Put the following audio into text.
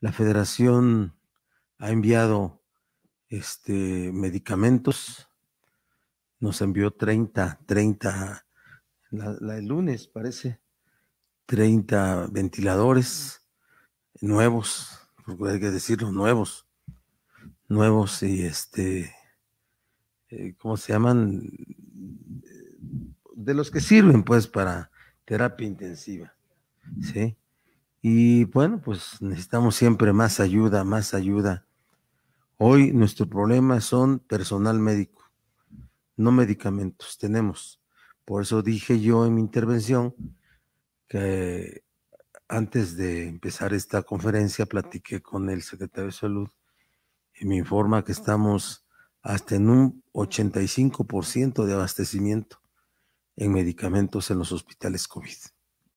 la federación ha enviado este, medicamentos, nos envió 30, 30, el lunes parece, 30 ventiladores nuevos, porque hay que decirlo, nuevos, nuevos y este, eh, ¿cómo se llaman? De los que sirven pues para terapia intensiva, ¿sí? Y bueno, pues necesitamos siempre más ayuda, más ayuda. Hoy nuestro problema son personal médico, no medicamentos, tenemos. Por eso dije yo en mi intervención que antes de empezar esta conferencia platiqué con el secretario de salud y me informa que estamos hasta en un 85% de abastecimiento en medicamentos en los hospitales COVID.